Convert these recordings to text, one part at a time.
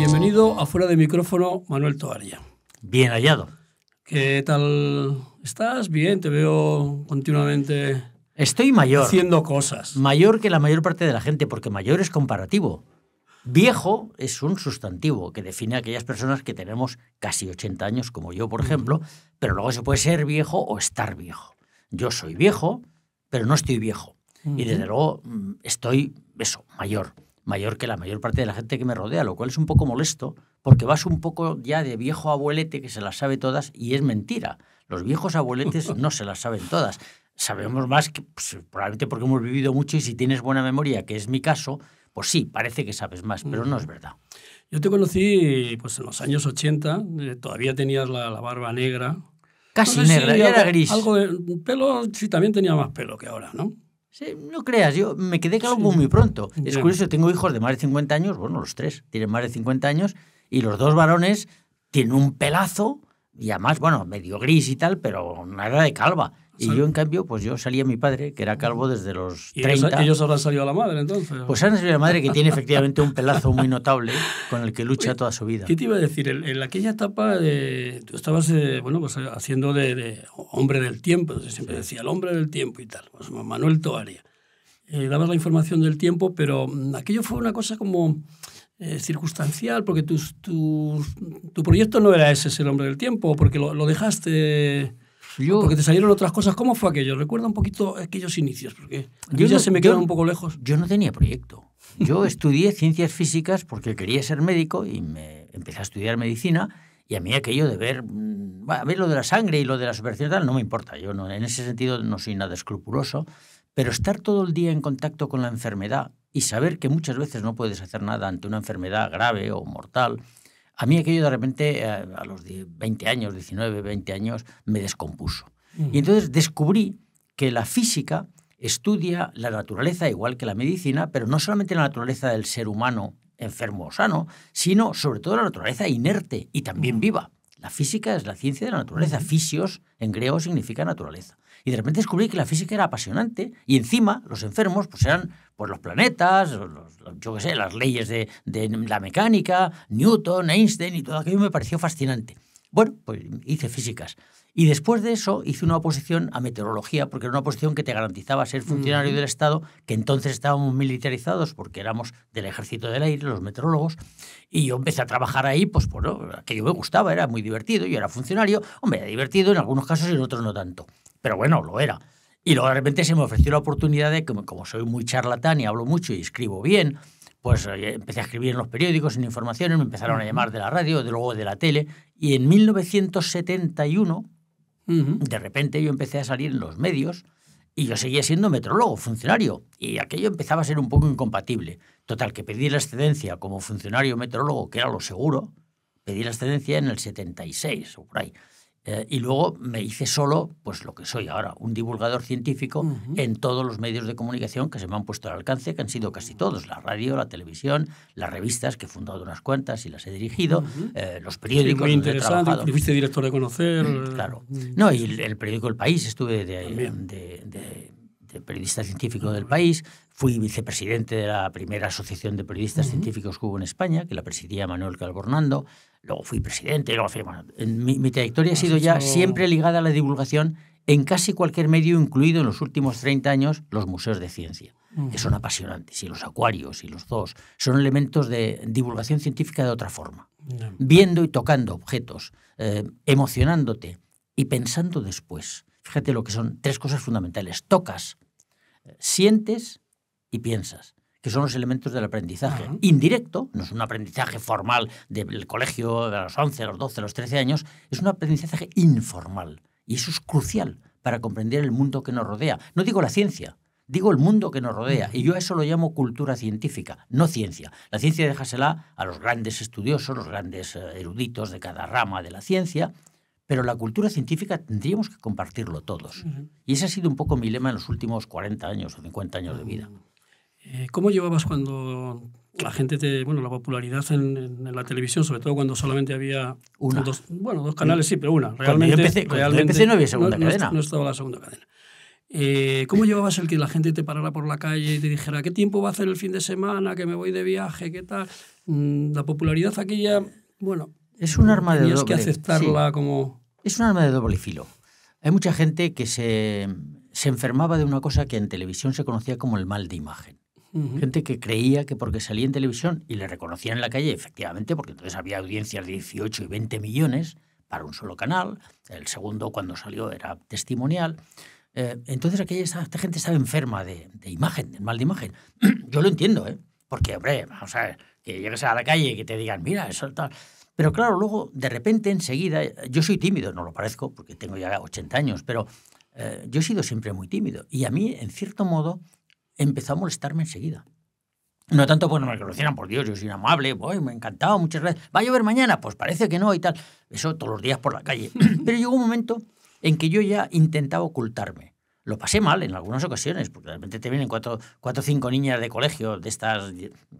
Bienvenido a Fuera de Micrófono, Manuel Toaria. Bien hallado. ¿Qué tal estás? Bien, te veo continuamente. Estoy mayor. Haciendo cosas. Mayor que la mayor parte de la gente, porque mayor es comparativo. Viejo es un sustantivo que define a aquellas personas que tenemos casi 80 años, como yo, por mm. ejemplo, pero luego se puede ser viejo o estar viejo. Yo soy viejo, pero no estoy viejo. Y desde luego mm, estoy, eso, mayor mayor que la mayor parte de la gente que me rodea, lo cual es un poco molesto, porque vas un poco ya de viejo abuelete que se las sabe todas y es mentira. Los viejos abueletes no se las saben todas. Sabemos más que pues, probablemente porque hemos vivido mucho y si tienes buena memoria, que es mi caso, pues sí, parece que sabes más, pero no es verdad. Yo te conocí pues, en los años 80, eh, todavía tenías la, barba negra. Casi negra, era, gris. Algo pelo, sí, también tenía más pelo que ahora, ¿no? no creas, yo me quedé calvo muy pronto. Es curioso, tengo hijos de más de 50 años, bueno, los tres tienen más de 50 años, y los dos varones tienen un pelazo, y además, bueno, medio gris y tal, pero nada de calva. Y yo, en cambio, pues yo salía a mi padre, que era calvo desde los 30. ¿Y ellos, habrán salido a la madre entonces? Pues han salido a la madre que tiene efectivamente un pelazo muy notable con el que lucha toda su vida. ¿Qué te iba a decir? En, aquella etapa tú estabas eh, bueno, pues, eh, haciendo de, hombre del tiempo, siempre decía el hombre del tiempo y tal, pues, Manuel Toaria. Eh, dabas la información del tiempo, pero mm, aquello fue una cosa como circunstancial, porque tu, tu, tu, proyecto no era ese, ser hombre del tiempo, porque lo dejaste yo, porque te salieron otras cosas. ¿Cómo fue aquello? Recuerda un poquito aquellos inicios, porque yo ya se me quedan un poco lejos. Yo no tenía proyecto. Yo estudié ciencias físicas porque quería ser médico y me empecé a estudiar medicina. Y a mí aquello de ver, mm, a ver lo de la sangre y lo de la superficie no me importa. Yo no, en ese sentido no soy nada escrupuloso. Pero estar todo el día en contacto con la enfermedad y saber que muchas veces no puedes hacer nada ante una enfermedad grave o mortal, a mí aquello de repente, eh, a, los 20 años, 19, 20 años, me descompuso. Y entonces descubrí que la física estudia la naturaleza igual que la medicina, pero no solamente la naturaleza del ser humano enfermo o sano, sino sobre todo la naturaleza inerte y también viva. La física es la ciencia de la naturaleza. Fisios en griego significa naturaleza y de repente descubrí que la física era apasionante y encima los enfermos pues eran pues, los planetas, yo qué sé, las leyes de, de la mecánica, Newton, Einstein y todo aquello me pareció fascinante. Bueno, pues hice físicas. Y después de eso hice una oposición a meteorología, porque era una oposición que te garantizaba ser funcionario del Estado, que entonces estábamos militarizados porque éramos del ejército del aire, los meteorólogos, y yo empecé a trabajar ahí, pues bueno, yo me gustaba, era muy divertido, yo era funcionario, hombre, era divertido en algunos casos y en otros no tanto, pero bueno, lo era. Y luego de repente se me ofreció la oportunidad de, como, como soy muy charlatán y hablo mucho y escribo bien, pues eh, empecé a escribir en los periódicos, en informaciones, me empezaron a llamar de la radio, de luego de la tele, y en 1971 de repente yo empecé a salir en los medios y yo seguía siendo metrólogo, funcionario, y aquello empezaba a ser un poco incompatible. Total, que pedí la excedencia como funcionario metrólogo, que era lo seguro, pedí la excedencia en el 76 o por ahí. Eh, y luego me hice solo, pues lo que soy ahora, un divulgador científico en todos los medios de comunicación que se me han puesto al alcance, que han sido casi todos, la radio, la televisión, las revistas, que he fundado unas cuantas y las he dirigido, eh, los periódicos. Sí, muy interesante, director de Conocer. Mm, eh, claro. Mm. No, y el, periódico El País, estuve de, de, periodista científico del país, Fui vicepresidente de la primera asociación de periodistas científicos que hubo en España, que la presidía Manuel Calbornando luego fui presidente, luego fui, mi, trayectoria ha sido ya siempre ligada a la divulgación en casi cualquier medio, incluido en los últimos 30 años los museos de ciencia, que son apasionantes, y los acuarios y los zoos, son elementos de divulgación científica de otra forma, viendo y tocando objetos, eh, emocionándote y pensando después. Fíjate lo que son tres cosas fundamentales. Tocas, eh, sientes y piensas que son los elementos del aprendizaje. Indirecto, no es un aprendizaje formal del colegio de los 11, los 12, los 13 años, es un aprendizaje informal. Y eso es crucial para comprender el mundo que nos rodea. No digo la ciencia, digo el mundo que nos rodea. Y yo a eso lo llamo cultura científica, no ciencia. La ciencia déjasela a los grandes estudiosos, los grandes eh, eruditos de cada rama de la ciencia, pero la cultura científica tendríamos que compartirlo todos. Y ese ha sido un poco mi lema en los últimos 40 años o 50 años de vida. Ah. Eh, ¿Cómo llevabas cuando la gente te, bueno, la popularidad en, la televisión, sobre todo cuando solamente había uno dos, bueno, dos canales, sí, pero una. Realmente, no había segunda cadena. No, estaba la segunda cadena. Eh, ¿Cómo llevabas el que la gente te parara por la calle y te dijera qué tiempo va a hacer el fin de semana, que me voy de viaje, qué tal? Mm, la popularidad aquella, bueno, es un arma de doble. que aceptarla como es un arma de doble filo. Hay mucha gente que se enfermaba de una cosa que en televisión se conocía como el mal de imagen. Gente que creía que porque salía en televisión y le reconocían en la calle, efectivamente, porque entonces había audiencias de 18 y 20 millones para un solo canal, el segundo cuando salió era testimonial. Eh, entonces aquella esta, gente estaba enferma de, imagen, del mal de imagen. Yo lo entiendo, ¿eh? porque, hombre, a sea, que llegues a la calle y que te digan, mira, eso tal. Pero claro, luego, de repente, enseguida, yo soy tímido, no lo parezco, porque tengo ya 80 años, pero eh, yo he sido siempre muy tímido. Y a mí, en cierto modo, empezó a molestarme enseguida. No tanto porque no me conocieran, por Dios, yo soy amable, voy, me encantaba, muchas veces. ¿Va a llover mañana? Pues parece que no y tal. Eso todos los días por la calle. Pero llegó un momento en que yo ya intentaba ocultarme. Lo pasé mal en algunas ocasiones, porque de repente te vienen cuatro, cuatro o cinco niñas de colegio de estas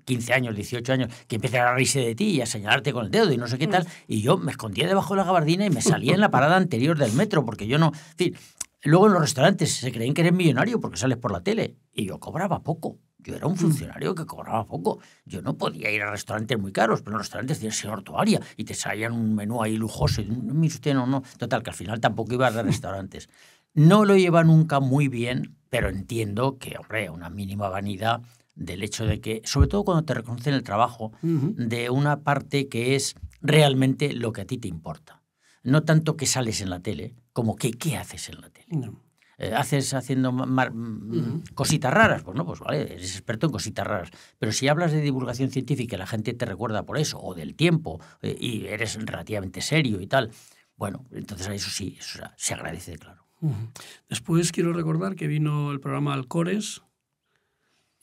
15 años, 18 años, que empiezan a reírse de ti y a señalarte con el dedo y no sé qué tal. Y yo me escondía debajo de la gabardina y me salía en la parada anterior del metro, porque yo no. En luego en los restaurantes se creen que eres millonario porque sales por la tele yo cobraba poco. Yo era un mm. funcionario que cobraba poco. Yo no podía ir a restaurantes muy caros, pero en los restaurantes tienes que ir y te salían un menú ahí lujoso. Y, mm, usted, no, no. Total, que al final tampoco ibas a restaurantes. No lo lleva nunca muy bien, pero entiendo que, hombre, una mínima vanidad del hecho de que, sobre todo cuando te reconocen el trabajo, de una parte que es realmente lo que a ti te importa. No tanto que sales en la tele, como que qué haces en la tele. Eh, haces haciendo mm, cositas raras, pues no, pues vale, eres experto en cositas raras. Pero si hablas de divulgación científica y la gente te recuerda por eso, o del tiempo, eh, y eres relativamente serio y tal, bueno, entonces a eso sí, se agradece, claro. Después quiero recordar que vino el programa Alcores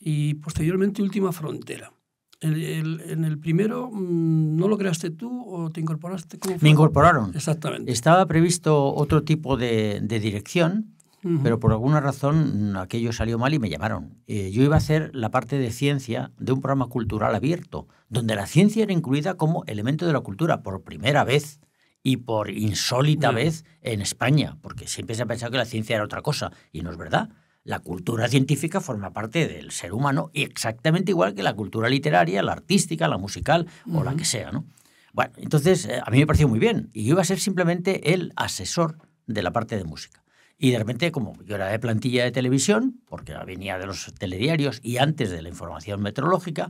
y posteriormente Última Frontera. En el, primero, mm, ¿no lo creaste tú o te incorporaste? Me incorporaron. Exactamente. Estaba previsto otro tipo de, de dirección, pero por alguna razón mm, aquello salió mal y me llamaron. Eh, yo iba a hacer la parte de ciencia de un programa cultural abierto, donde la ciencia era incluida como elemento de la cultura por primera vez y por insólita mm. vez en España, porque siempre se ha pensado que la ciencia era otra cosa, y no es verdad. La cultura científica forma parte del ser humano exactamente igual que la cultura literaria, la artística, la musical o la que sea, ¿no? Bueno, entonces eh, a mí me pareció muy bien y yo iba a ser simplemente el asesor de la parte de música. Y de repente, como yo era de plantilla de televisión, porque venía de los telediarios y antes de la información meteorológica,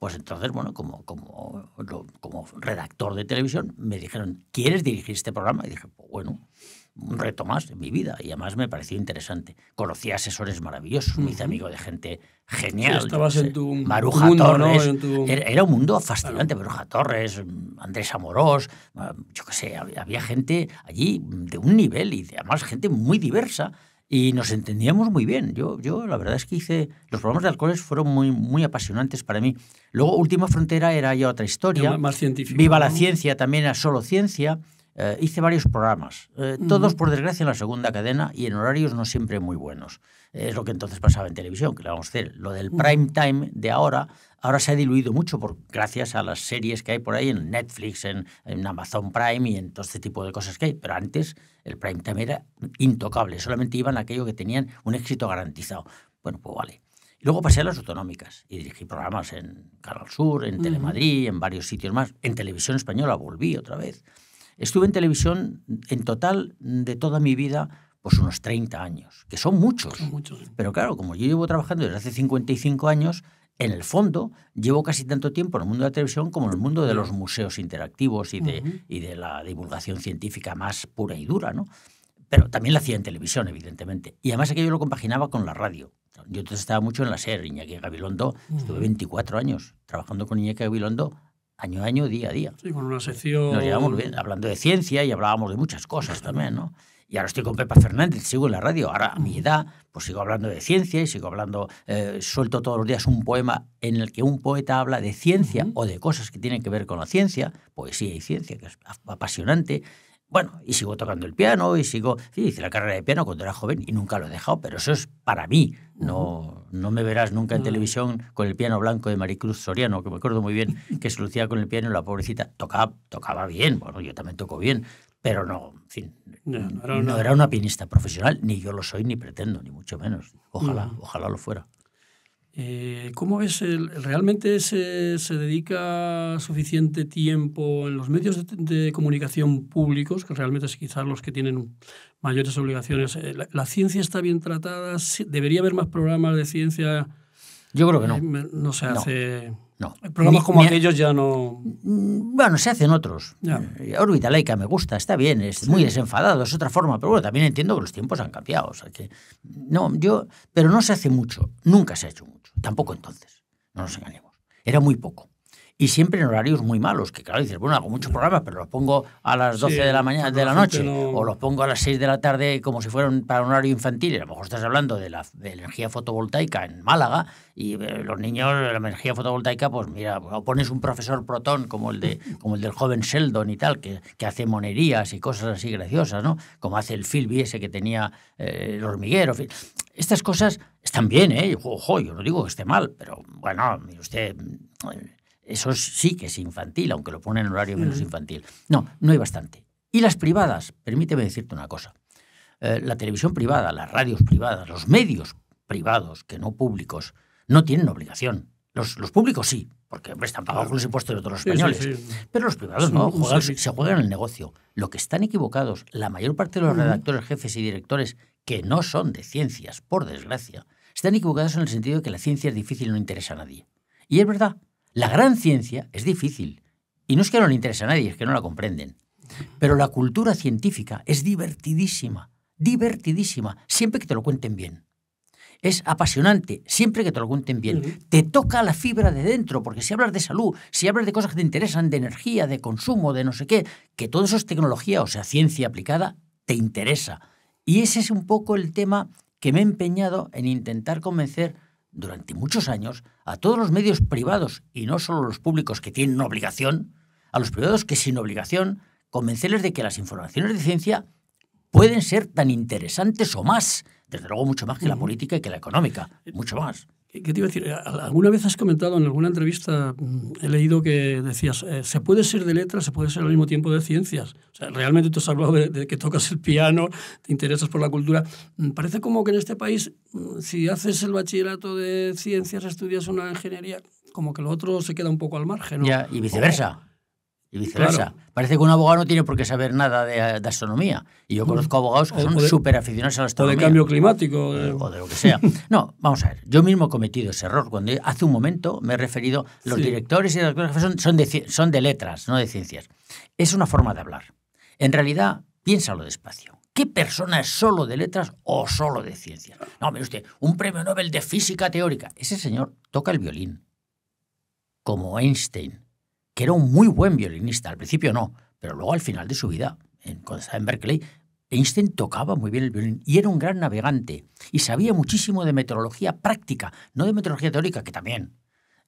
pues entonces, bueno, como, como, como redactor de televisión, me dijeron, ¿quieres dirigir este programa? Y dije, pues bueno, un reto más en mi vida y además me pareció interesante. Conocí asesores maravillosos, mis amigos hice de gente genial. Maruja Torres. Era un mundo fascinante, Maruja Torres, Andrés Amorós, ah, yo qué sé, había gente allí de un nivel y además gente muy diversa y nos entendíamos muy bien. Yo, yo la verdad es que hice, los programas de alcoholes fueron muy, muy apasionantes para mí. Luego Última Frontera era ya otra historia. Más científica Viva la ciencia también era solo ciencia. Eh, hice varios programas, eh, todos por desgracia en la segunda cadena y en horarios no siempre muy buenos. Es lo que entonces pasaba en televisión, que le vamos a hacer. Lo del prime time de ahora, ahora se ha diluido mucho por, gracias a las series que hay por ahí en Netflix, en, en Amazon Prime y en todo este tipo de cosas que hay. Pero antes el prime time era intocable, solamente iban aquello que tenían un éxito garantizado. Bueno, pues vale. luego pasé a las autonómicas y dirigí programas en Canal Sur, en Telemadrid, en varios sitios más. En televisión española volví otra vez. Estuve en televisión en total de toda mi vida pues unos 30 años, que son muchos. Pero claro, como yo llevo trabajando desde hace 55 años, en el fondo llevo casi tanto tiempo en el mundo de la televisión como en el mundo de los museos interactivos y de, y de la divulgación científica más pura y dura, ¿no? Pero también la hacía en televisión, evidentemente. Y además aquello lo compaginaba con la radio. Yo entonces estaba mucho en la SER, Iñaki Gabilondo. Estuve 24 años trabajando con Iñaki Gabilondo año a año, día a día. Sí, con una sección... Nos bien, hablando de ciencia y hablábamos de muchas cosas también, ¿no? Y ahora estoy con Pepa Fernández, sigo en la radio. Ahora, a mi mm. edad, pues sigo hablando de ciencia y sigo hablando, eh, suelto todos los días un poema en el que un poeta habla de ciencia o de cosas que tienen que ver con la ciencia, poesía y ciencia, que es apasionante. Bueno, y sigo tocando el piano y sigo... Sí, hice la carrera de piano cuando era joven y nunca lo he dejado, pero eso es para mí. No, no me verás nunca en mm. televisión con el piano blanco de Maricruz Soriano, que me acuerdo muy bien que se lucía con el piano y la pobrecita tocaba, tocaba bien, bueno, yo también toco bien, pero no, en fin, no, no, era una pianista profesional, ni yo lo soy, ni pretendo, ni mucho menos. Ojalá, mm. ojalá lo fuera. Eh, ¿Cómo ves el, realmente se, se, dedica suficiente tiempo en los medios de, comunicación públicos, que realmente es quizás los que tienen mayores obligaciones? Eh, la, ciencia está bien tratada? ¿Debería haber más programas de ciencia? Yo creo que no. Eh, no se hace. No. Programas como aquellos ya no. Mm, bueno, se hacen otros. Eh, Orbital laica me gusta, está bien, es muy desenfadado, es otra forma, pero bueno, también entiendo que los tiempos han cambiado. O sea que, no, yo, pero no se hace mucho, nunca se ha hecho mucho, tampoco entonces, no nos engañemos. Era muy poco y siempre en horarios muy malos, que claro, dices, bueno, hago muchos programas, pero los pongo a las 12 de la mañana de la noche o los pongo a las 6 de la tarde como si fueran para un horario infantil. A lo mejor estás hablando de la energía fotovoltaica en Málaga y eh, los niños, la energía fotovoltaica, pues mira, o pones un profesor protón como el, de, como el del joven Sheldon y tal, que, hace monerías y cosas así graciosas, ¿no? Como hace el Philby ese que tenía eh, el hormiguero. Estas cosas están bien, ¿eh? Ojo, yo no digo que esté mal, pero bueno, mire usted eso sí que es infantil, aunque lo ponen en horario menos mm. infantil. No, no hay bastante. Y las privadas, permíteme decirte una cosa. Eh, la televisión privada, las radios privadas, los medios privados, que no públicos, no tienen obligación. Los, públicos sí, porque están pagados con los impuestos de otros españoles. Pero los privados no, se juegan el negocio. Lo que están equivocados, la mayor parte de los redactores, jefes y directores, que no son de ciencias, por desgracia, están equivocados en el sentido de que la ciencia es difícil y no interesa a nadie. Y es verdad, la gran ciencia es difícil. Y no es que no le interese a nadie, es que no la comprenden. Pero la cultura científica es divertidísima, divertidísima, siempre que te lo cuenten bien. Es apasionante, siempre que te lo cuenten bien. Te toca la fibra de dentro, porque si hablas de salud, si hablas de cosas que te interesan, de energía, de consumo, de no sé qué, que todo eso es tecnología, o sea, ciencia aplicada, te interesa. Y ese es un poco el tema que me he empeñado en intentar convencer durante muchos años a todos los medios privados, y no solo los públicos que tienen obligación, a los privados que sin obligación, convencerles de que las informaciones de ciencia pueden ser tan interesantes o más, desde luego mucho más que la política y que la económica, eh, mucho más. ¿Qué te iba a decir? ¿Alguna vez has comentado en alguna entrevista, mm, he leído que decías, eh, se puede ser de letras, se puede ser al mismo tiempo de ciencias? O sea, realmente tú has hablado de, que tocas el piano, te interesas por la cultura. Mm, parece como que en este país, mm, si haces el bachillerato de ciencias, estudias una ingeniería, como que lo otro se queda un poco al margen. ¿no? y viceversa y viceversa. Parece que un abogado no tiene por qué saber nada de, astronomía. Y yo mm. conozco abogados que son súper aficionados a la astronomía. O de cambio climático. Eh, eh. O de lo que sea. No, vamos a ver. Yo mismo he cometido ese error. Cuando hace un momento me he referido, los directores y las son, son, de, son de letras, no de ciencias. Es una forma de hablar. En realidad, piénsalo despacio. ¿Qué persona es solo de letras o solo de ciencias? No, mire usted, un premio Nobel de física teórica. Ese señor toca el violín, como Einstein que era un muy buen violinista. Al principio no, pero luego al final de su vida, en, cuando estaba en Berkeley, Einstein tocaba muy bien el violín y era un gran navegante y sabía muchísimo de meteorología práctica, no de meteorología teórica, que también.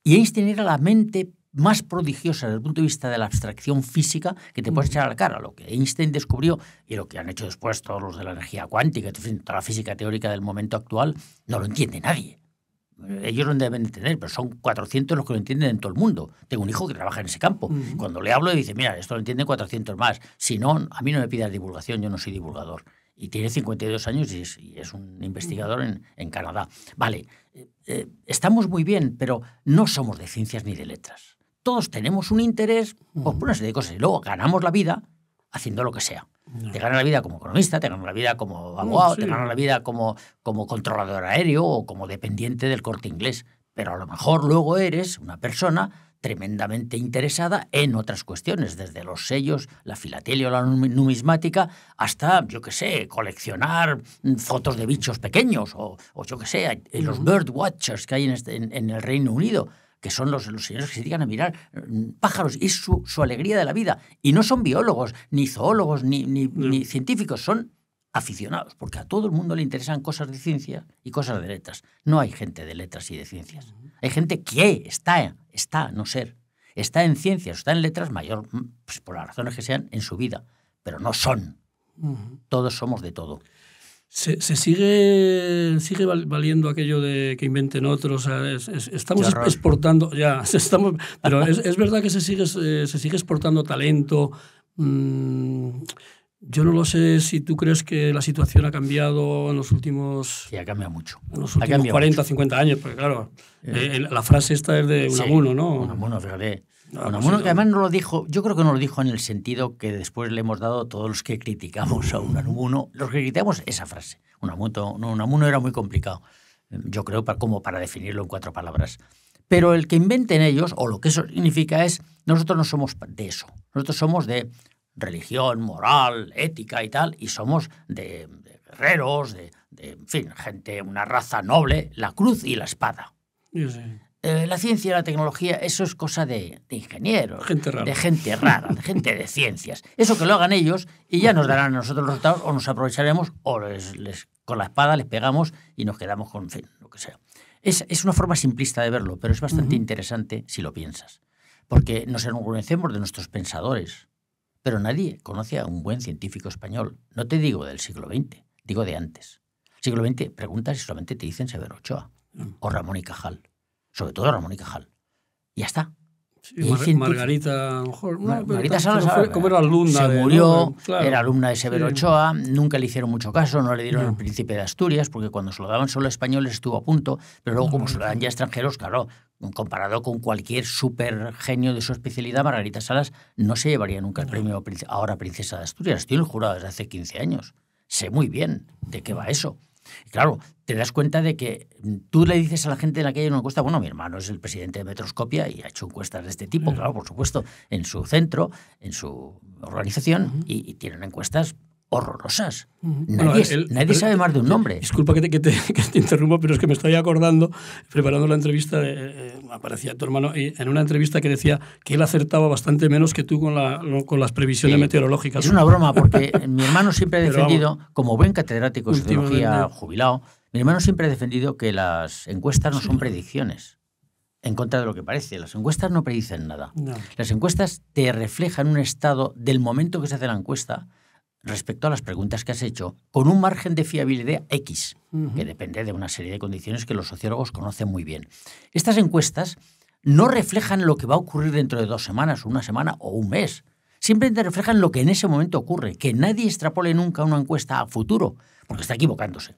Y Einstein era la mente más prodigiosa desde el punto de vista de la abstracción física que te puedes echar a la cara. Lo que Einstein descubrió y lo que han hecho después todos los de la energía cuántica, toda la física teórica del momento actual, no lo entiende nadie. Ellos no deben entender, pero son 400 los que lo entienden en todo el mundo. Tengo un hijo que trabaja en ese campo. Cuando le hablo, dice, mira, esto lo entienden 400 más. Si no, a mí no me pidas divulgación, yo no soy divulgador. Y tiene 52 años y es, y es un investigador en, Canadá. Vale, eh, eh, estamos muy bien, pero no somos de ciencias ni de letras. Todos tenemos un interés por una serie de cosas y luego ganamos la vida haciendo lo que sea. Te ganas la vida como economista, te ganas la vida como mm, abogado, te ganas la vida como, controlador aéreo o como dependiente del corte inglés. Pero a lo mejor luego eres una persona tremendamente interesada en otras cuestiones, desde los sellos, la filatelia o la numismática, hasta, yo qué sé, coleccionar mm, fotos de bichos pequeños o, yo qué sé, eh, los bird watchers que hay este, en el Reino Unido que son los, señores que se dedican a mirar mm, pájaros, y su, alegría de la vida. Y no son biólogos, ni zoólogos, ni, científicos, son aficionados, porque a todo el mundo le interesan cosas de ciencia y cosas de letras. No hay gente de letras y de ciencias. Hay gente que está, está no ser, está en ciencias, está en letras mayor, mm, pues por las razones que sean, en su vida, pero no son. Todos somos de todo se, sigue, sigue valiendo aquello de que inventen otros. estamos exportando, ya, estamos, pero es, verdad que se sigue, eh, se sigue exportando talento. Mm, yo no lo sé si tú crees que la situación ha cambiado en los últimos. Sí, ha cambiado mucho. En los últimos 40, 50 años, porque claro, eh. Eh, la frase esta es de Unamuno, sí, ¿no? Unamuno, Unamuno, pues que además no lo dijo, yo creo que no lo dijo en el sentido que después le hemos dado todos los que criticamos a Unamuno, los que criticamos esa frase. Unamuno, no, Unamuno era muy complicado, yo creo, para, como para definirlo en cuatro palabras. Pero el que inventen ellos, o lo que eso significa es, nosotros no somos de eso, nosotros somos de religión, moral, ética y tal, y somos de, guerreros, de, en fin, gente, una raza noble, la cruz y la espada. Sí, sí. Eh, la ciencia y la tecnología, eso es cosa de, ingenieros, de gente rara, de gente de ciencias. Eso que lo hagan ellos y ya nos darán a nosotros los resultados o nos aprovecharemos o les, con la espada les pegamos y nos quedamos con fin, lo que sea. Es, una forma simplista de verlo, pero es bastante interesante si lo piensas, porque nos enorgullecemos de nuestros pensadores, pero nadie conoce a un buen científico español. No te digo del siglo XX, digo de antes. Siglo XX, preguntas y solamente te dicen Severo Ochoa mm. o Ramón y Cajal sobre todo Ramón y Cajal. ya está. Margarita, Salas era alumna. Se murió, era alumna de Severo Ochoa, nunca le hicieron mucho caso, no le dieron el príncipe de Asturias, porque cuando se lo daban solo a españoles estuvo a punto, pero luego, como se lo dan ya extranjeros, claro, comparado con cualquier super genio de su especialidad, Margarita Salas no se llevaría nunca el premio ahora princesa de Asturias. Estoy en el jurado desde hace 15 años. Sé muy bien de qué va eso. Claro, te das cuenta de que tú le dices a la gente de la calle una encuesta, bueno, mi hermano es el presidente de Metroscopia y ha hecho encuestas de este tipo, claro, por supuesto, en su centro, en su organización, y tienen encuestas horrorosas. Nadie, sabe más de un nombre. Disculpa que te, interrumpa, pero es que me estoy acordando, preparando la entrevista, eh, eh, aparecía tu hermano, en una entrevista que decía que él acertaba bastante menos que tú con, las previsiones meteorológicas. Es una broma, porque mi hermano siempre ha defendido, como buen catedrático de sociología jubilado, mi hermano siempre ha defendido que las encuestas no son predicciones. En contra de lo que parece, las encuestas no predicen nada. Las encuestas te reflejan un estado del momento que se hace la encuesta, respecto a las preguntas que has hecho, con un margen de fiabilidad X, que depende de una serie de condiciones que los sociólogos conocen muy bien. Estas encuestas no reflejan lo que va a ocurrir dentro de dos semanas, una semana o un mes. Simplemente reflejan lo que en ese momento ocurre, que nadie extrapole nunca una encuesta a futuro, porque está equivocándose.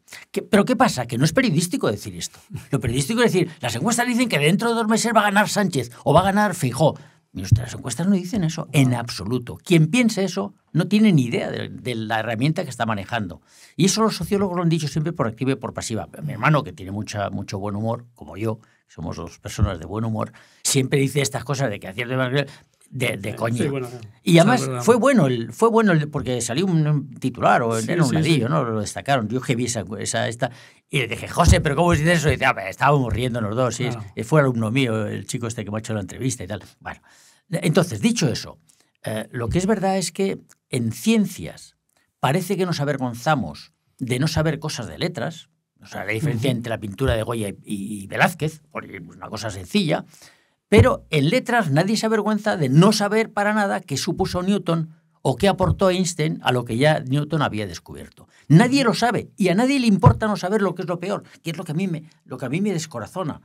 ¿Pero qué pasa? Que no es periodístico decir esto. Lo periodístico es decir, las encuestas dicen que dentro de dos meses va a ganar Sánchez o va a ganar Fijó. Y nuestras encuestas no dicen eso en absoluto. Quien piense eso no tiene ni idea de, la herramienta que está manejando. Y eso los sociólogos lo han dicho siempre por activa y por pasiva. Mi hermano, que tiene mucha, mucho buen humor, como yo, somos dos personas de buen humor, siempre dice estas cosas de que hacía de, de coña. y además fue bueno, fue bueno porque salió un titular o era un ladillo, ¿no? Lo destacaron. Yo que vi esa, esta. Y le dije, José, ¿pero cómo dices eso? Y dice, ah, pues, estábamos riendo los dos. Y fue alumno mío, el chico este que me ha hecho la entrevista y tal. Bueno. Entonces, dicho eso, eh, lo que es verdad es que en ciencias parece que nos avergonzamos de no saber cosas de letras, o sea, la diferencia entre la pintura de Goya y, Velázquez, una cosa sencilla, pero en letras nadie se avergüenza de no saber para nada qué supuso Newton o qué aportó Einstein a lo que ya Newton había descubierto. Nadie lo sabe y a nadie le importa no saber lo que es lo peor, que es lo que a mí me, lo que a mí me descorazona.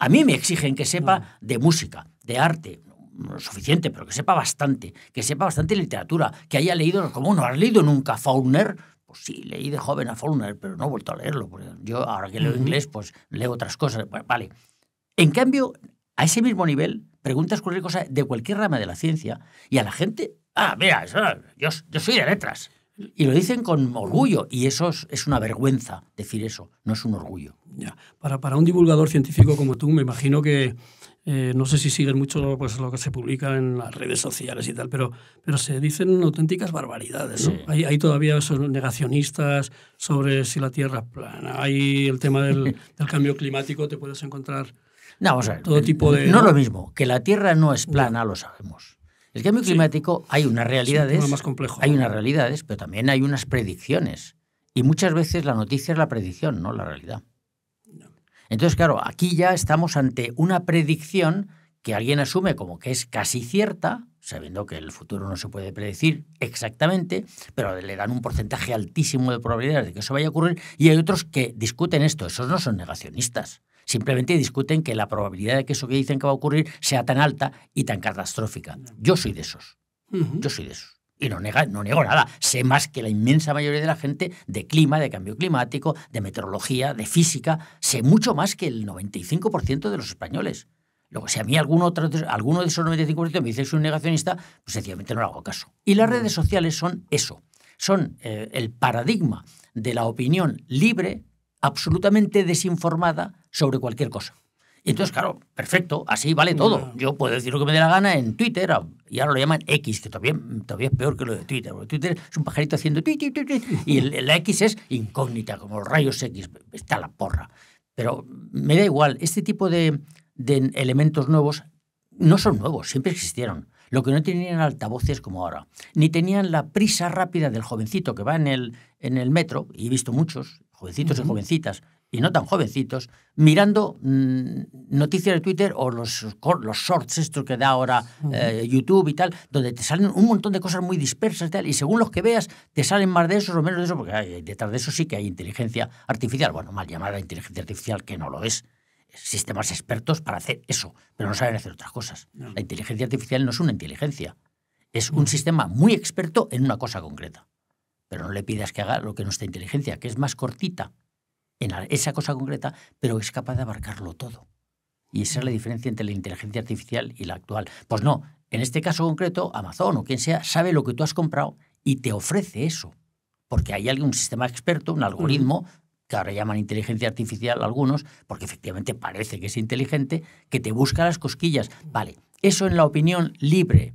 A mí me exigen que sepa de música, de arte, no suficiente, pero que sepa bastante, que sepa bastante literatura, que haya leído, como no has leído nunca Faulkner, pues sí, leí de joven a Faulkner, pero no he vuelto a leerlo. Porque yo ahora que leo inglés, pues leo otras cosas. vale. En cambio, a ese mismo nivel, preguntas cualquier cosa de cualquier rama de la ciencia y a la gente, ah, mira, yo, soy de letras. Y lo dicen con orgullo, y eso es, una vergüenza decir eso, no es un orgullo. Ya. Para, para un divulgador científico como tú, me imagino que eh, no sé si siguen mucho pues, lo que se publica en las redes sociales y tal, pero, pero se dicen auténticas barbaridades. Hay, todavía esos negacionistas sobre si la Tierra es plana, hay el tema del, cambio climático, te puedes encontrar todo tipo de... No lo mismo, que la Tierra no es plana, lo sabemos. El cambio climático hay unas realidades, más complejo. hay unas realidades, pero también hay unas predicciones. Y muchas veces la noticia es la predicción, no la realidad. Entonces, claro, aquí ya estamos ante una predicción que alguien asume como que es casi cierta, sabiendo que el futuro no se puede predecir exactamente, pero le dan un porcentaje altísimo de probabilidades de que eso vaya a ocurrir, y hay otros que discuten esto, esos no son negacionistas, simplemente discuten que la probabilidad de que eso que dicen que va a ocurrir sea tan alta y tan catastrófica. Yo soy de esos, yo soy de esos. Y no, niego nada. Sé más que la inmensa mayoría de la gente de clima, de cambio climático, de meteorología, de física. Sé mucho más que el 95% de los españoles. Luego, si a mí alguno, alguno de esos 95% me dice que soy un negacionista, pues sencillamente no le hago caso. Y las redes mm. sociales son eso. Son eh, el paradigma de la opinión libre, absolutamente desinformada sobre cualquier cosa. Y entonces, claro, perfecto, así vale todo. Yo puedo decir lo que me dé la gana en Twitter, y ahora lo llaman X, que todavía, todavía es peor que lo de Twitter. Twitter es un pajarito haciendo tuit, tuit, y la X es incógnita, como los rayos X, está la porra. Pero me da igual, este tipo de, elementos nuevos no son nuevos, siempre existieron. Lo que no tenían altavoces como ahora, ni tenían la prisa rápida del jovencito que va en el, en el metro, y he visto muchos, jovencitos y jovencitas, y no tan jovencitos, mirando mm, noticias de Twitter o los, los shorts, esto que da ahora eh, YouTube y tal, donde te salen un montón de cosas muy dispersas y tal, y según los que veas, te salen más de eso o menos de eso, porque detrás de eso sí que hay inteligencia artificial. Bueno, mal llamada inteligencia artificial, que no lo es sistemas expertos para hacer eso, pero no saben hacer otras cosas. La inteligencia artificial no es una inteligencia, es un sistema muy experto en una cosa concreta. Pero no le pidas que haga lo que nuestra inteligencia, que es más cortita, en esa cosa concreta, pero es capaz de abarcarlo todo. Y esa es la diferencia entre la inteligencia artificial y la actual. Pues no, en este caso concreto, Amazon o quien sea sabe lo que tú has comprado y te ofrece eso. Porque hay un sistema experto, un algoritmo, que ahora llaman inteligencia artificial algunos, porque efectivamente parece que es inteligente, que te busca las cosquillas. Vale, eso en la opinión libre,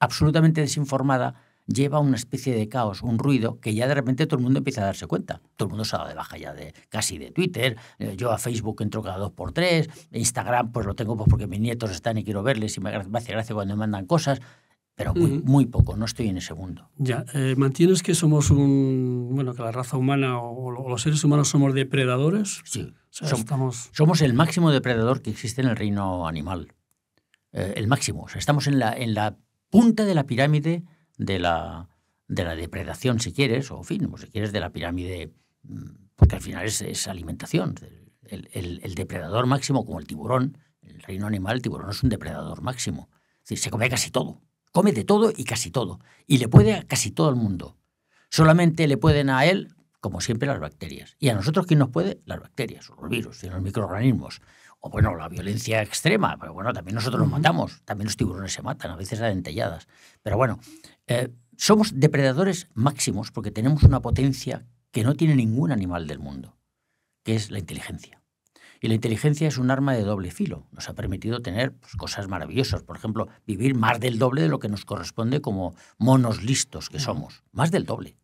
absolutamente desinformada, lleva una especie de caos, un ruido, que ya de repente todo el mundo empieza a darse cuenta. Todo el mundo se ha dado de baja ya de casi de Twitter. Eh, yo a Facebook entro cada dos por tres. Instagram, pues lo tengo pues porque mis nietos están y quiero verles y me hace gracia cuando me mandan cosas. Pero muy, poco, no estoy en ese mundo. Ya, eh, ¿mantienes que somos un. Bueno, que la raza humana o, los seres humanos somos depredadores? Sí. Somos el máximo depredador que existe en el reino animal. Eh, el máximo. O sea, estamos en la, en la punta de la pirámide de la, de la depredación, si quieres, o fin, o si quieres, de la pirámide, mm, porque al final es, es alimentación. El, el, depredador máximo, como el tiburón, el reino animal, el tiburón es un depredador máximo. Es decir, se come casi todo. Come de todo y casi todo. Y le puede a casi todo el mundo. Solamente le pueden a él como siempre, las bacterias. ¿Y a nosotros quién nos puede? Las bacterias, los virus y los microorganismos. O bueno, la violencia extrema, pero bueno, también nosotros los matamos, también los tiburones se matan, a veces a dentelladas. Pero bueno, eh, somos depredadores máximos porque tenemos una potencia que no tiene ningún animal del mundo, que es la inteligencia. Y la inteligencia es un arma de doble filo. Nos ha permitido tener pues, cosas maravillosas. Por ejemplo, vivir más del doble de lo que nos corresponde como monos listos que somos. Más del doble.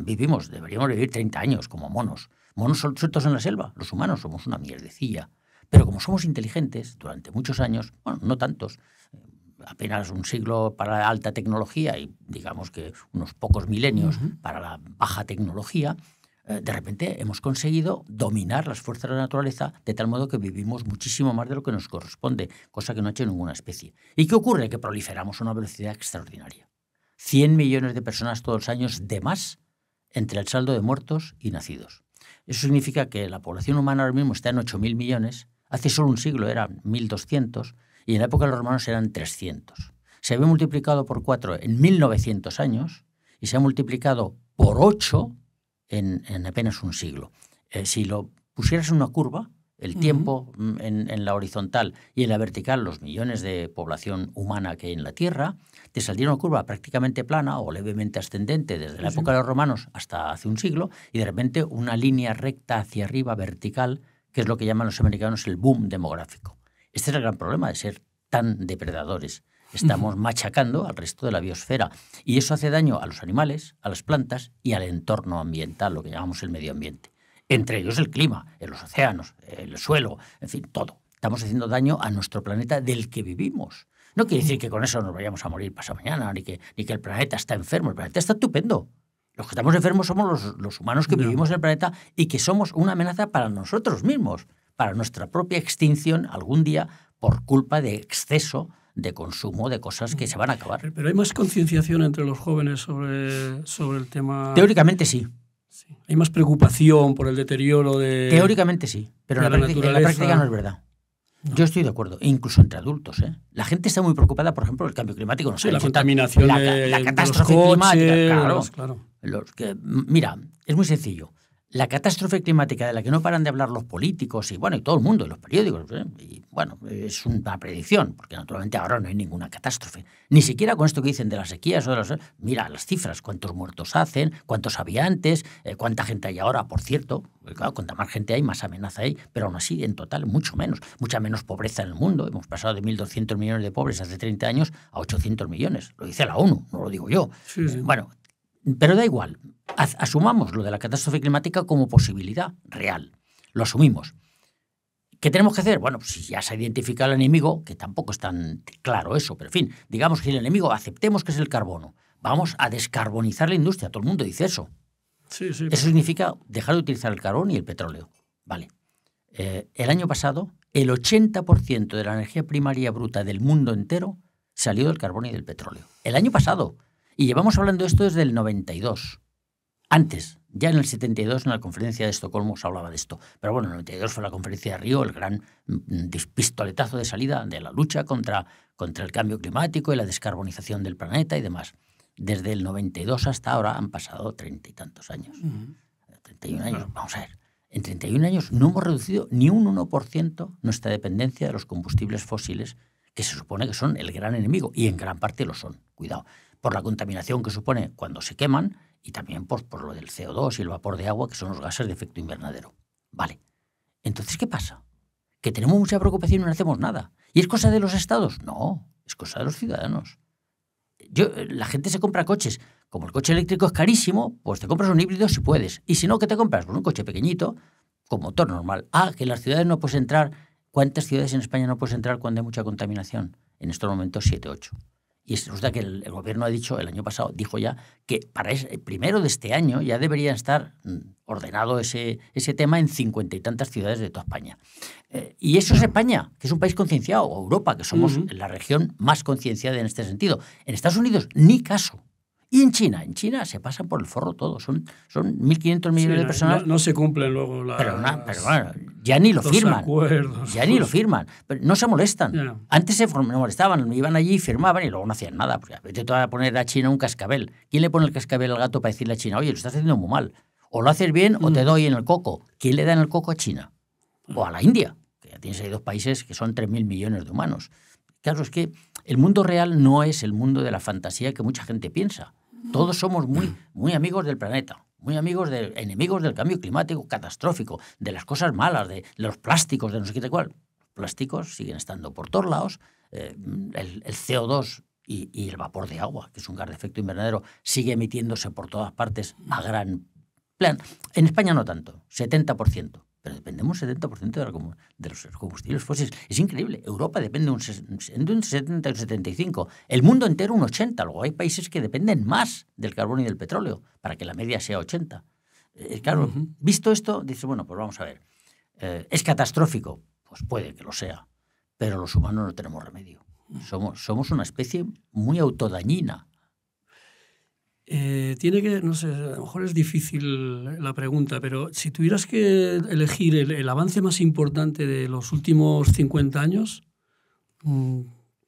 Vivimos, deberíamos vivir 30 años como monos. Monos sueltos en la selva. Los humanos somos una mierdecilla. Pero como somos inteligentes, durante muchos años, bueno, no tantos, eh, apenas un siglo para la alta tecnología y digamos que unos pocos milenios para la baja tecnología, eh, de repente hemos conseguido dominar las fuerzas de la naturaleza de tal modo que vivimos muchísimo más de lo que nos corresponde, cosa que no ha hecho ninguna especie. ¿Y qué ocurre? Que proliferamos a una velocidad extraordinaria. 100 millones de personas todos los años de más entre el saldo de muertos y nacidos. Eso significa que la población humana ahora mismo está en 8.000 millones, hace solo un siglo eran 1.200 y en la época de los romanos eran 300. Se había multiplicado por 4 en 1.900 años y se ha multiplicado por 8 en, apenas un siglo. Eh, si lo pusieras en una curva, el tiempo mm, en, la horizontal y en la vertical los millones de población humana que hay en la Tierra, te saldría una curva prácticamente plana o levemente ascendente desde la época de los romanos hasta hace un siglo y de repente una línea recta hacia arriba vertical, que es lo que llaman los americanos el boom demográfico. Este es el gran problema de ser tan depredadores. Estamos machacando al resto de la biosfera y eso hace daño a los animales, a las plantas y al entorno ambiental, lo que llamamos el medio ambiente entre ellos el clima, los océanos, el suelo, en fin, todo. Estamos haciendo daño a nuestro planeta del que vivimos. No quiere decir que con eso nos vayamos a morir pasado mañana, ni que, ni que el planeta está enfermo, el planeta está estupendo. Los que estamos enfermos somos los, humanos que vivimos en el planeta y que somos una amenaza para nosotros mismos, para nuestra propia extinción algún día por culpa de exceso de consumo de cosas que se van a acabar. Pero hay más concienciación entre los jóvenes sobre, sobre el tema. Teóricamente sí. Hay más preocupación por el deterioro de. Teóricamente sí, pero en la, práctica, no es verdad. Yo estoy de acuerdo, e incluso entre adultos. ¿eh? La gente está muy preocupada, por ejemplo, por el cambio climático. No sé, la contaminación, la, catástrofe climática. Claro, que, mira, es muy sencillo la catástrofe climática de la que no paran de hablar los políticos y bueno y todo el mundo y los periódicos ¿eh? y bueno es una predicción porque naturalmente ahora no hay ninguna catástrofe ni siquiera con esto que dicen de las sequías o de los ¿eh? mira las cifras cuántos muertos hacen cuántos había antes eh, cuánta gente hay ahora por cierto claro cuanta más gente hay más amenaza hay pero aún así en total mucho menos mucha menos pobreza en el mundo hemos pasado de 1.200 millones de pobres hace 30 años a 800 millones lo dice la ONU no lo digo yo bueno pero da igual, asumamos lo de la catástrofe climática como posibilidad real, lo asumimos. ¿Qué tenemos que hacer? Bueno, pues si ya se ha identificado el enemigo, que tampoco es tan claro eso, pero en fin, digamos que el enemigo aceptemos que es el carbono. Vamos a descarbonizar la industria, todo el mundo dice eso. Eso significa dejar de utilizar el carbón y el petróleo. Vale. Eh, el año pasado, el 80% de la energía primaria bruta del mundo entero salió del carbón y del petróleo. El año pasado, y llevamos hablando de esto desde el 92. Antes, ya en el 72, en la conferencia de Estocolmo, se hablaba de esto. Pero bueno, el 92 fue la conferencia de Río, el gran mm, pistoletazo de salida de la lucha contra, contra el cambio climático y la descarbonización del planeta y demás. Desde el 92 hasta ahora han pasado treinta y tantos años. Treinta y un años, vamos a ver. En treinta y 31 años no hemos reducido ni un 1% nuestra dependencia de los combustibles fósiles, que se supone que son el gran enemigo, y en gran parte lo son, cuidado por la contaminación que supone cuando se queman y también por, por lo del CO2 y el vapor de agua, que son los gases de efecto invernadero. Vale. Entonces, ¿qué pasa? ¿Que tenemos mucha preocupación y no hacemos nada? ¿Y es cosa de los estados? No, es cosa de los ciudadanos. Yo, la gente se compra coches. Como el coche eléctrico es carísimo, pues te compras un híbrido si puedes. Y si no, ¿qué te compras? Pues un coche pequeñito, con motor normal. Ah, que en las ciudades no puedes entrar. ¿Cuántas ciudades en España no puedes entrar cuando hay mucha contaminación? En estos momentos, 7, 8. Y resulta que el, gobierno ha dicho, el año pasado, dijo ya que para el primero de este año ya debería estar mm, ordenado ese, ese tema en cincuenta y tantas ciudades de toda España. Eh, y eso es España, que es un país concienciado, o Europa, que somos la región más concienciada en este sentido. En Estados Unidos, ni caso. Y en China, en China se pasan por el forro todo, son, son 1.500 millones de personas. No, se cumplen luego las, pero, bueno, ya ni lo firman. ya ni lo firman. no se molestan. Antes se molestaban, iban allí, firmaban y luego no hacían nada. Pues, te voy a poner a China un cascabel. ¿Quién le pone el cascabel al gato para decirle a China, oye, lo estás haciendo muy mal? O lo haces bien o te mm. doy en el coco. ¿Quién le da en el coco a China? Ah. O a la India, que ya tienes ahí dos países que son 3.000 millones de humanos. Claro, es que el mundo real no es el mundo de la fantasía que mucha gente piensa. Todos somos muy, muy amigos del planeta, muy amigos de enemigos del cambio climático catastrófico, de las cosas malas, de, los plásticos, de no sé qué cual. Los plásticos siguen estando por todos lados. Eh, el, CO2 y, el vapor de agua, que es un gas de efecto invernadero, sigue emitiéndose por todas partes a gran plan. En España no tanto, 70% pero dependemos un 70% de, de, los combustibles fósiles. Es increíble. Europa depende un, de un 70 un 75. El mundo entero un 80. Luego hay países que dependen más del carbón y del petróleo para que la media sea 80. Eh, claro, visto esto, dices, bueno, pues vamos a ver. Eh, ¿Es catastrófico? Pues puede que lo sea. Pero los humanos no tenemos remedio. Somos, somos una especie muy autodañina. Eh, tiene que, no sé, a lo mejor es difícil la pregunta, pero si tuvieras que elegir el, avance más importante de los últimos 50 años, mm,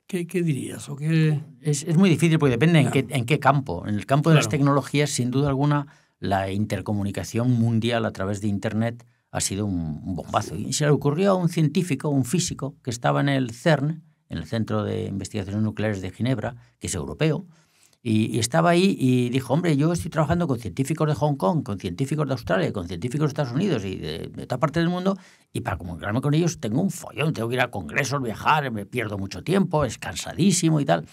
¿qué, dirías? ¿O qué... Es, muy difícil porque depende en, qué, en, qué, campo. En el campo de las tecnologías, sin duda alguna, la intercomunicación mundial a través de Internet ha sido un, bombazo. Y se le ocurrió a un científico, un físico, que estaba en el CERN, en el Centro de Investigaciones Nucleares de Ginebra, que es europeo, y, estaba ahí y dijo, hombre, yo estoy trabajando con científicos de Hong Kong, con científicos de Australia, con científicos de Estados Unidos y de, toda parte del mundo, y para comunicarme con ellos tengo un follón, tengo que ir a congresos, viajar, me pierdo mucho tiempo, es cansadísimo y tal.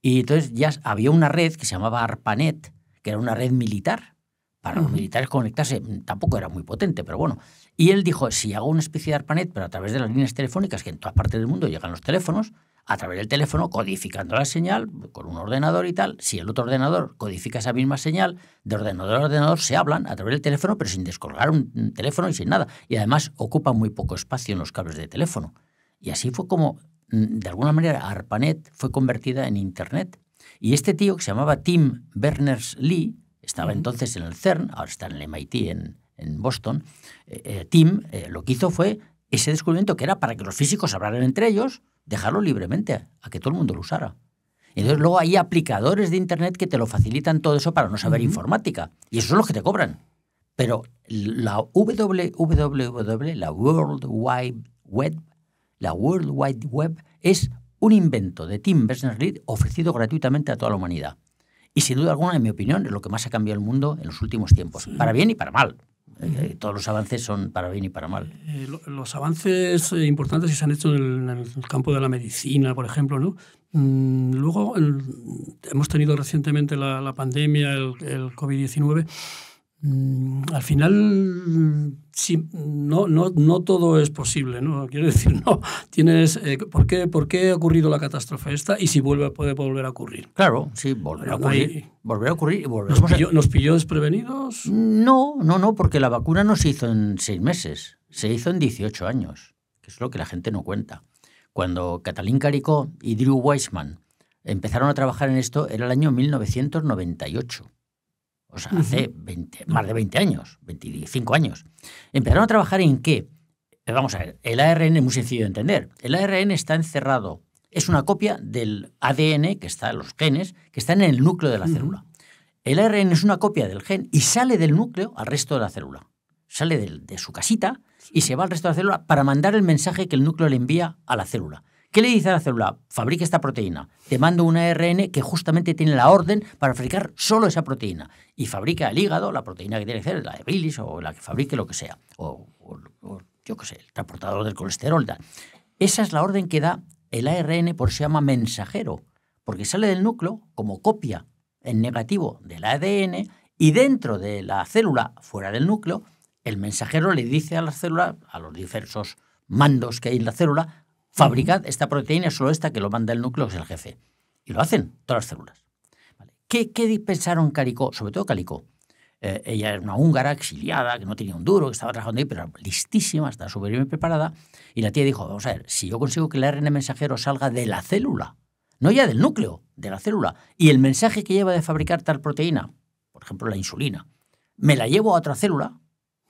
Y entonces ya había una red que se llamaba ARPANET, que era una red militar. Para los militares conectarse tampoco era muy potente, pero bueno. Y él dijo, si hago una especie de ARPANET, pero a través de las líneas telefónicas, que en todas partes del mundo llegan los teléfonos, a través del teléfono codificando la señal con un ordenador y tal. Si el otro ordenador codifica esa misma señal, de ordenador a ordenador se hablan a través del teléfono, pero sin descolgar un teléfono y sin nada. Y además ocupa muy poco espacio en los cables de teléfono. Y así fue como, mm, de alguna manera, ARPANET fue convertida en Internet. Y este tío que se llamaba Tim Berners-Lee, estaba entonces en el CERN, ahora está en el MIT en, Boston, eh, eh, Tim eh, lo que hizo fue ese descubrimiento que era para que los físicos hablaran entre ellos, dejarlo libremente, a que todo el mundo lo usara. entonces luego hay aplicadores de Internet que te lo facilitan todo eso para no saber informática. Y esos son los que te cobran. Pero la WWW, la World Wide Web, la World Wide Web es un invento de Tim Berners-Lee ofrecido gratuitamente a toda la humanidad. Y sin duda alguna, en mi opinión, es lo que más ha cambiado el mundo en los últimos tiempos, para bien y para mal. Eh, todos los avances son para bien y para mal. Eh, los avances eh, importantes se han hecho en el, campo de la medicina, por ejemplo, ¿no? Mm, luego hemos tenido recientemente la, pandemia, el, el COVID-19 Mm, al final sí, no, no, no, todo es posible, ¿no? Quiero decir, no, tienes, eh, ¿por, qué, ha ocurrido la catástrofe esta y si vuelve, puede volver a ocurrir? Claro, sí, volver a ocurrir. a ocurrir y ¿Nos, pilló, ¿Nos pilló desprevenidos? No, no, no, porque la vacuna no se hizo en seis meses, se hizo en 18 años, que es lo que la gente no cuenta. Cuando Catalín Caricó y Drew Weissman empezaron a trabajar en esto era el año 1998 o sea, hace más de 20 años, 25 años. Empezaron a trabajar en qué? Eh, vamos a ver, el ARN es muy sencillo de entender. El ARN está encerrado, es una copia del ADN que está, los genes, que están en el núcleo de la célula. El ARN es una copia del gen y sale del núcleo al resto de la célula. Sale de su casita y se va al resto de la célula para mandar el mensaje que el núcleo le envía a la célula. ¿Qué le dice a la célula? Fabrica esta proteína. Te mando un ARN que justamente tiene la orden para fabricar solo esa proteína. Y fabrica el hígado, la proteína que tiene que ser, la de bilis o la que fabrique lo que sea. O, yo qué sé, el transportador del colesterol. Esa es la orden que da el ARN, por si se llama mensajero. Porque sale del núcleo como copia en negativo del ADN y dentro de la célula, fuera del núcleo, el mensajero le dice a la célula, a los diversos mandos que hay en la célula, Fabricad esta proteína, solo esta que lo manda el núcleo, que es el jefe. Y lo hacen todas las células. ¿Qué, ¿Qué, pensaron Sobre todo Calico. Eh, ella era una húngara exiliada, que no tenía un duro, que estaba trabajando ahí, pero listísima, estaba súper bien preparada. Y la tía dijo, vamos a ver, si yo consigo que el ARN mensajero salga de la célula, no ya del núcleo, de la célula, y el mensaje que lleva de fabricar tal proteína, por ejemplo la insulina, me la llevo a otra célula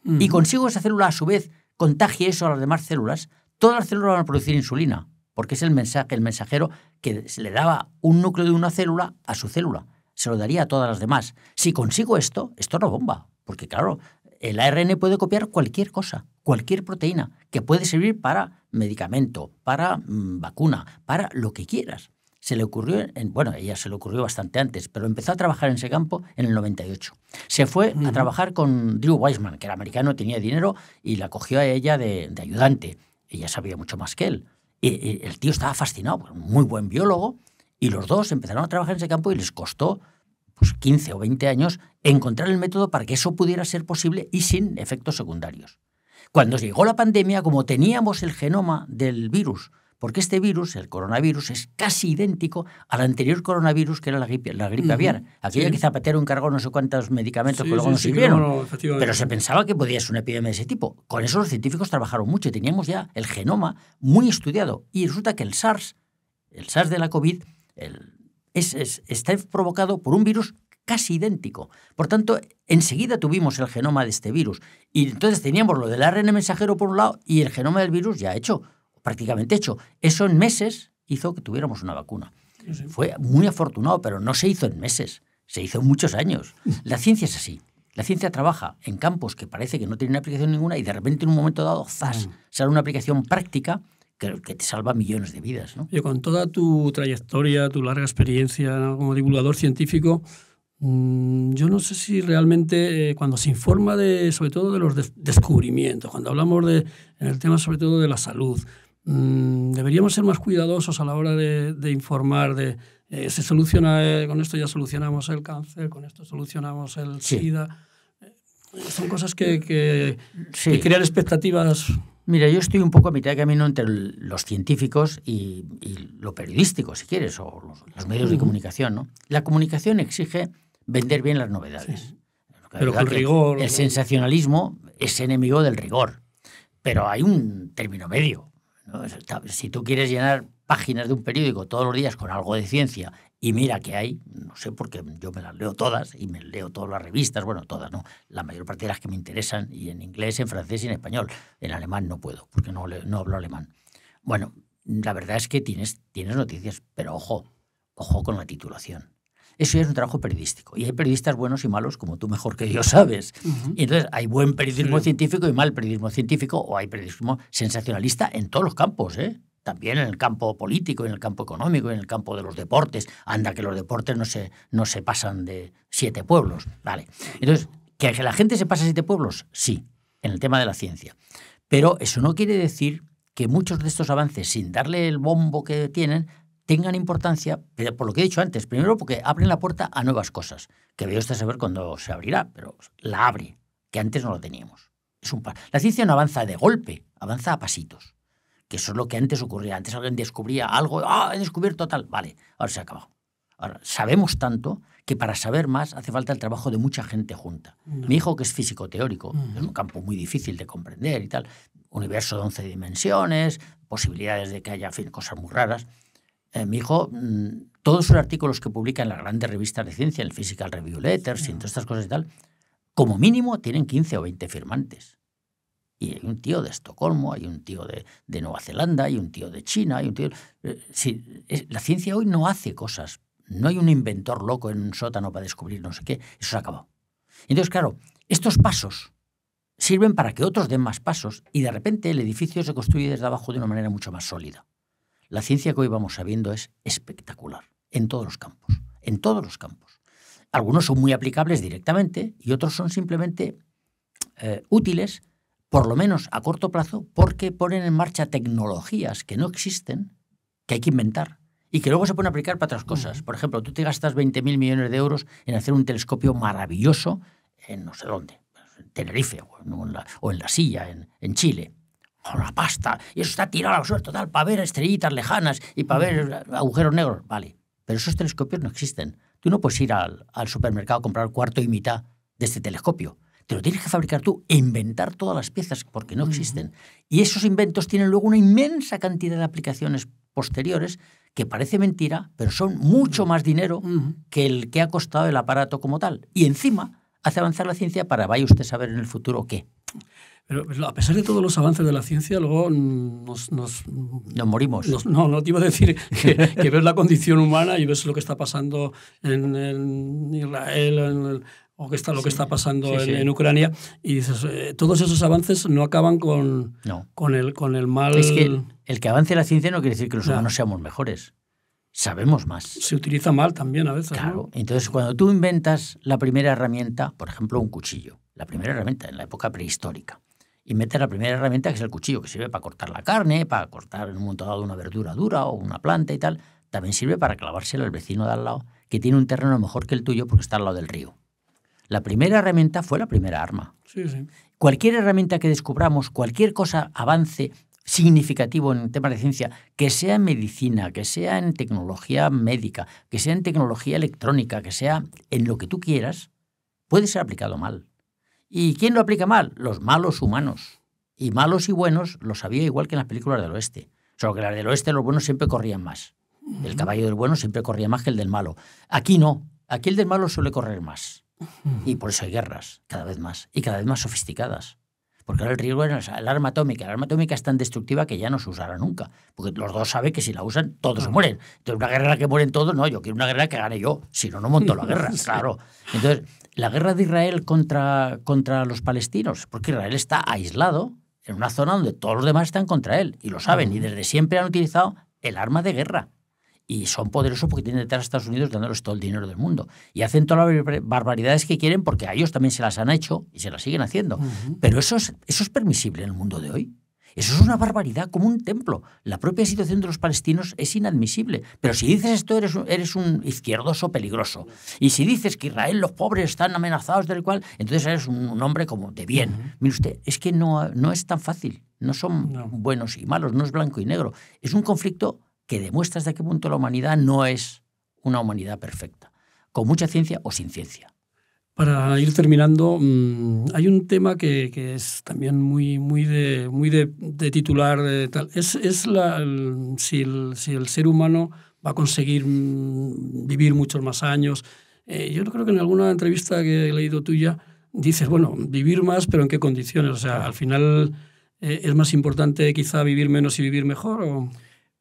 y consigo esa célula a su vez contagie eso a las demás células, todas las células van a producir insulina, porque es el mensaje, el mensajero que le daba un núcleo de una célula a su célula. Se lo daría a todas las demás. Si consigo esto, esto no bomba, porque claro, el ARN puede copiar cualquier cosa, cualquier proteína, que puede servir para medicamento, para mm, vacuna, para lo que quieras. Se le ocurrió, en, bueno, ella se le ocurrió bastante antes, pero empezó a trabajar en ese campo en el 98. Se fue a trabajar con Drew Weissman, que era americano, tenía dinero, y la cogió a ella de ayudante ella sabía mucho más que él. Y, el tío estaba fascinado, pues, muy buen biólogo, y los dos empezaron a trabajar en ese campo y les costó pues, 15 o 20 años encontrar el método para que eso pudiera ser posible y sin efectos secundarios. Cuando llegó la pandemia, como teníamos el genoma del virus porque este virus, el coronavirus, es casi idéntico al anterior coronavirus que era la gripe, la gripe aviar. Aquella quizá que Zapatero encargó no sé cuántos medicamentos que luego no sirvieron. pero se pensaba que podía ser una epidemia de ese tipo. Con eso los científicos trabajaron mucho y teníamos ya el genoma muy estudiado. Y resulta que el SARS, el SARS de la COVID, está provocado por un virus casi idéntico. Por tanto, enseguida tuvimos el genoma de este virus. Y entonces teníamos lo del ARN mensajero por un lado y el genoma del virus ya hecho prácticamente hecho. Eso en meses hizo que tuviéramos una vacuna. Fue muy afortunado, pero no se hizo en meses, se hizo en muchos años. La ciencia es así. La ciencia trabaja en campos que parece que no tienen aplicación ninguna y de repente en un momento dado, ¡zas!, mm. sale una aplicación práctica que, te salva millones de vidas. yo con toda tu trayectoria, tu larga experiencia como divulgador científico, mm, yo no sé si realmente eh, cuando se informa de, sobre todo de los descubrimientos, cuando hablamos de, en el tema sobre todo de la salud, Mm, deberíamos ser más cuidadosos a la hora de, informar de eh, se soluciona, eh, con esto ya solucionamos el cáncer, con esto solucionamos el SIDA. Eh, son cosas que, que, crean expectativas Mira, yo estoy un poco a mitad de camino entre los científicos y, y lo periodístico, si quieres, o los, medios de comunicación. La comunicación exige vender bien las novedades. Pero rigor. El sensacionalismo es enemigo del rigor. Pero hay un término medio. Si tú quieres llenar páginas de un periódico todos los días con algo de ciencia, y mira que hay, no sé porque yo me las leo todas y me leo todas las revistas, bueno, todas, ¿no? La mayor parte de las que me interesan, y en inglés, en francés y en español. En alemán no puedo, porque no, no hablo alemán. Bueno, la verdad es que tienes, tienes noticias, pero ojo, ojo con la titulación. Eso ya es un trabajo periodístico. Y hay periodistas buenos y malos, como tú mejor que yo sabes. Y entonces hay buen periodismo científico y mal periodismo científico, o hay periodismo sensacionalista en todos los campos, ¿eh? también en el campo político, en el campo económico, en el campo de los deportes. Anda, que los deportes no se, no se pasan de siete pueblos. Vale. Entonces, ¿que la gente se pasa a siete pueblos? Sí, en el tema de la ciencia. Pero eso no quiere decir que muchos de estos avances, sin darle el bombo que tienen, tengan importancia, eh, por lo que he dicho antes, primero porque abren la puerta a nuevas cosas, que veo usted saber cuándo se abrirá, pero la abre, que antes no lo teníamos. Es un La ciencia no avanza de golpe, avanza a pasitos, que eso es lo que antes ocurría. Antes alguien descubría algo, ah, he descubierto tal, vale, ahora se ha acabado. Ahora, sabemos tanto que para saber más hace falta el trabajo de mucha gente junta. Mm. Mi hijo, que es físico teórico, es mm. un campo muy difícil de comprender y tal, universo de 11 dimensiones, posibilidades de que haya fin, cosas muy raras, eh, mi hijo, mm, todos sus artículos que publica en las grandes revistas de ciencia, el Physical Review Letters y en todas estas cosas y tal, como mínimo tienen 15 o 20 firmantes. Y hay un tío de Estocolmo, hay un tío de, Nueva Zelanda, hay un tío de China, hay un tío... Eh, la ciencia hoy no hace cosas. No hay un inventor loco en un sótano para descubrir no sé qué. Eso se acabó. Entonces, claro, estos pasos sirven para que otros den más pasos y de repente el edificio se construye desde abajo de una manera mucho más sólida. La ciencia que hoy vamos sabiendo es espectacular en todos los campos, en todos los campos. Algunos son muy aplicables directamente y otros son simplemente eh, útiles, por lo menos a corto plazo, porque ponen en marcha tecnologías que no existen, que hay que inventar y que luego se pueden aplicar para otras cosas. Por ejemplo, tú te gastas 20.000 millones de euros en hacer un telescopio maravilloso en no sé dónde, en Tenerife o en, la, o en la Silla, en, en Chile con la pasta, y eso está tirado a la suerte, total, para ver estrellitas lejanas y para ver agujeros negros. Vale, pero esos telescopios no existen. Tú no puedes ir al, supermercado a comprar cuarto y mitad de este telescopio. Te lo tienes que fabricar tú e inventar todas las piezas porque no existen. Y esos inventos tienen luego una inmensa cantidad de aplicaciones posteriores que parece mentira, pero son mucho más dinero que el que ha costado el aparato como tal. Y encima hace avanzar la ciencia para vaya usted a saber en el futuro qué. Pero pues, a pesar de todos los avances de la ciencia, luego nos... Nos, morimos. no, no te iba a decir que, ves la condición humana y ves lo que está pasando en, Israel, o que está, lo que está pasando En, Ucrania, y dices, eh, todos esos avances no acaban con, con, el, con el mal... Es que el, que avance la ciencia no quiere decir que los humanos seamos mejores. Sabemos más. Se utiliza mal también a veces. Claro. Entonces, cuando tú inventas la primera herramienta, por ejemplo, un cuchillo, la primera herramienta en la época prehistórica, y mete la primera herramienta que es el cuchillo, que sirve para cortar la carne, para cortar en un momento dado una verdura dura o una planta y tal. También sirve para clavársela al vecino de al lado, que tiene un terreno mejor que el tuyo porque está al lado del río. La primera herramienta fue la primera arma. Cualquier herramienta que descubramos, cualquier cosa, avance significativo en temas de ciencia, que sea en medicina, que sea en tecnología médica, que sea en tecnología electrónica, que sea en lo que tú quieras, puede ser aplicado mal. ¿Y quién lo aplica mal? Los malos humanos. Y malos y buenos lo sabía igual que en las películas del oeste. Solo que en las del oeste los buenos siempre corrían más. El caballo del bueno siempre corría más que el del malo. Aquí no. Aquí el del malo suele correr más. Y por eso hay guerras, cada vez más, y cada vez más sofisticadas. Porque ahora el riesgo es la arma atómica. La arma atómica es tan destructiva que ya no se usará nunca. Porque los dos saben que si la usan, todos ah. mueren. Entonces, una guerra en que mueren todos, no, yo quiero una guerra que gane yo. Si no, no monto la guerra, claro. Entonces, la guerra de Israel contra, contra los palestinos, porque Israel está aislado en una zona donde todos los demás están contra él. Y lo saben. Y desde siempre han utilizado el arma de guerra, y son poderosos porque tienen detrás a Estados Unidos dándoles todo el dinero del mundo. Y hacen todas las barbaridades que quieren porque a ellos también se las han hecho y se las siguen haciendo. Pero eso es, eso es permisible en el mundo de hoy. Eso es una barbaridad, como un templo. La propia situación de los palestinos es inadmisible. Pero si dices esto, eres un, eres un izquierdoso peligroso. Y si dices que Israel, los pobres están amenazados del cual, entonces eres un, hombre como de bien. Mire usted, es que no, no es tan fácil. No son buenos y malos, no es blanco y negro. Es un conflicto que demuestras de qué punto la humanidad no es una humanidad perfecta, con mucha ciencia o sin ciencia. Para ir terminando, mm, hay un tema que, es también muy, muy, de, muy de, titular. Eh, tal. Es, la, si, el, ser humano va a conseguir mm, vivir muchos más años. Eh, yo creo que en alguna entrevista que he leído tuya dices, bueno, vivir más, pero en qué condiciones. O sea, al final eh, es más importante quizá vivir menos y vivir mejor. ¿o?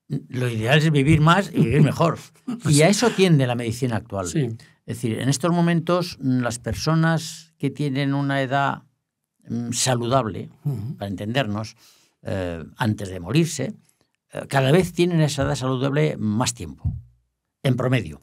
lo ideal es vivir más y vivir mejor. Y a eso tiende la medicina actual. Es decir, en estos momentos mm, las personas que tienen una edad mm, saludable, para entendernos, eh, antes de morirse, eh, cada vez tienen esa edad saludable más tiempo, en promedio,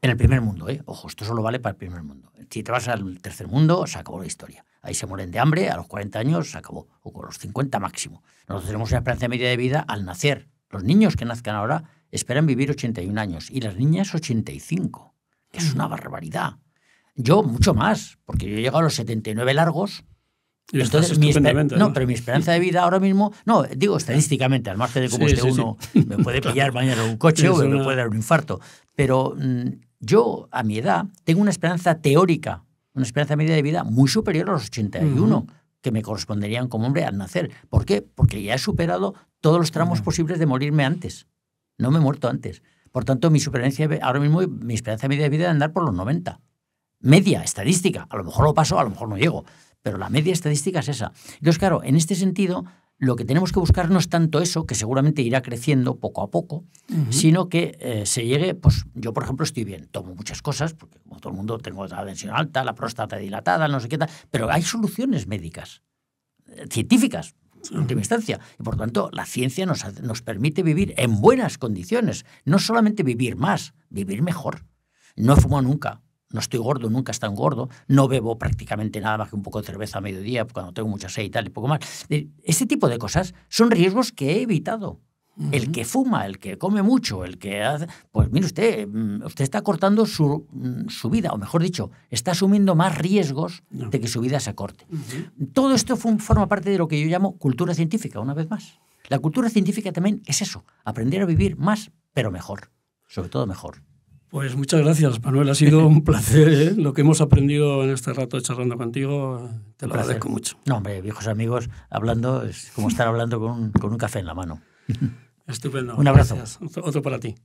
en el primer mundo. ¿eh? Ojo, esto solo vale para el primer mundo. Si te vas al tercer mundo, se acabó la historia. Ahí se mueren de hambre, a los 40 años se acabó, o con los 50 máximo. Nosotros tenemos una esperanza media de vida al nacer, los niños que nazcan ahora esperan vivir 81 años y las niñas 85, que es una barbaridad. Yo mucho más, porque yo he llegado a los 79 largos. entonces, mi pero mi esperanza de vida ahora mismo, no, digo estadísticamente, al margen de cómo uno, me puede pillar mañana un coche o me puede dar un infarto. Pero mm, yo, a mi edad, tengo una esperanza teórica, una esperanza media de vida muy superior a los 81. y que me corresponderían como hombre al nacer. ¿Por qué? Porque ya he superado todos los tramos posibles de morirme antes. No me he muerto antes. Por tanto, mi supervivencia, ahora mismo mi esperanza media de vida es andar por los 90. Media, estadística. A lo mejor lo paso, a lo mejor no llego. Pero la media estadística es esa. Entonces, claro, en este sentido, lo que tenemos que buscar no es tanto eso, que seguramente irá creciendo poco a poco, sino que eh, se llegue, pues yo por ejemplo estoy bien, tomo muchas cosas, porque como todo el mundo tengo la tensión alta, la próstata dilatada, no sé qué tal, pero hay soluciones médicas, eh, científicas, en última instancia. Y por tanto, la ciencia nos, nos permite vivir en buenas condiciones, no solamente vivir más, vivir mejor. No he fumado nunca, no estoy gordo, nunca he tan gordo, no bebo prácticamente nada más que un poco de cerveza a mediodía cuando tengo mucha sed y tal, y poco más. Eh, ese tipo de cosas son riesgos que he evitado. El que fuma, el que come mucho, el que hace... Pues mire usted, mm, usted está cortando mm, su, vida, o mejor dicho, está asumiendo más riesgos de que su vida se corte. Todo esto forma parte de lo que yo llamo cultura científica, una vez más. La cultura científica también es eso, aprender a vivir más, pero mejor, sobre todo mejor. Pues muchas gracias, Manuel. Ha sido un placer ¿eh? lo que hemos aprendido en este rato charlando contigo. Te lo agradezco mucho. No, hombre, viejos amigos, hablando es como estar hablando con un, café en la mano. Estupendo. Un abrazo. Otro para ti.